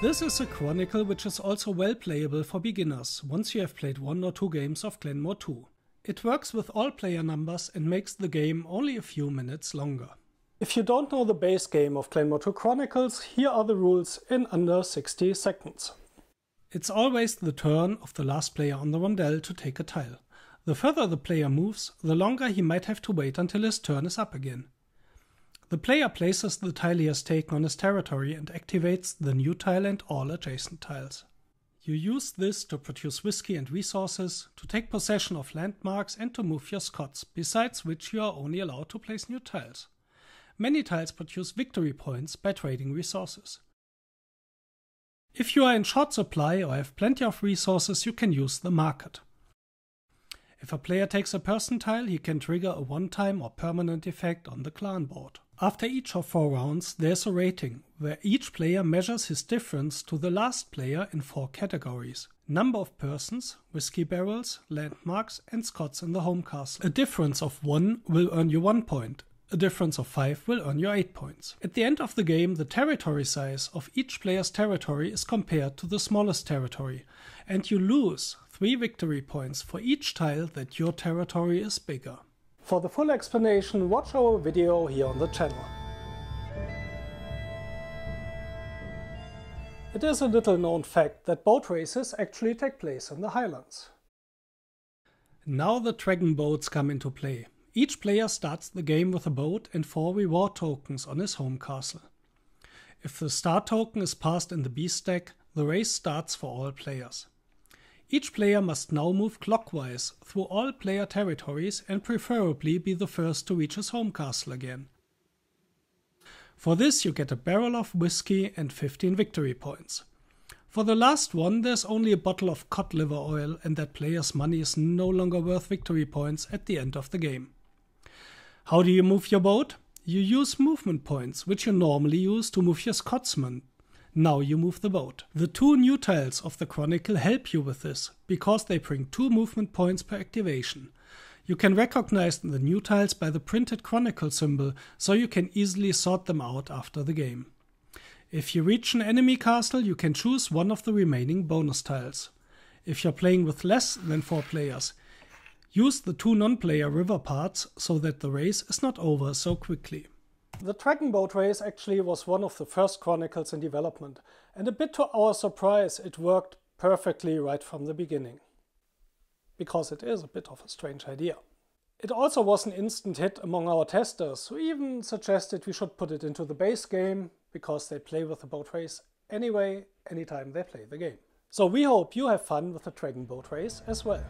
This is a chronicle which is also well playable for beginners once you have played one or two games of Glenmore 2. It works with all player numbers and makes the game only a few minutes longer. If you don't know the base game of Glenmore 2 Chronicles, here are the rules in under 60 seconds. It's always the turn of the last player on the rondel to take a tile. The further the player moves, the longer he might have to wait until his turn is up again. The player places the tile he has taken on his territory and activates the new tile and all adjacent tiles. You use this to produce whiskey and resources, to take possession of landmarks and to move your scots, besides which you are only allowed to place new tiles. Many tiles produce victory points by trading resources. If you are in short supply or have plenty of resources, you can use the market. If a player takes a person tile, he can trigger a one-time or permanent effect on the clan board. After each of four rounds, there's a rating, where each player measures his difference to the last player in four categories. Number of persons, whiskey barrels, landmarks, and Scots in the home castle. A difference of one will earn you one point. A difference of 5 will earn you 8 points. At the end of the game, the territory size of each player's territory is compared to the smallest territory, and you lose 3 victory points for each tile that your territory is bigger. For the full explanation, watch our video here on the channel. It is a little known fact that boat races actually take place in the highlands. Now the dragon boats come into play. Each player starts the game with a boat and four reward tokens on his home castle. If the star token is passed in the B stack, the race starts for all players. Each player must now move clockwise through all player territories and preferably be the first to reach his home castle again. For this, you get a barrel of whiskey and 15 victory points. For the last one, there's only a bottle of cod liver oil, and that player's money is no longer worth victory points at the end of the game. How do you move your boat? You use movement points, which you normally use to move your Scotsman. Now you move the boat. The two new tiles of the Chronicle help you with this, because they bring two movement points per activation. You can recognize the new tiles by the printed Chronicle symbol, so you can easily sort them out after the game. If you reach an enemy castle, you can choose one of the remaining bonus tiles. If you're playing with less than 4 players, Use the two non-player river parts so that the race is not over so quickly. The Dragon Boat race actually was one of the first Chronicles in development, and a bit to our surprise it worked perfectly right from the beginning. Because it is a bit of a strange idea. It also was an instant hit among our testers, who even suggested we should put it into the base game, because they play with the boat race anyway, anytime they play the game. So we hope you have fun with the Dragon Boat race as well.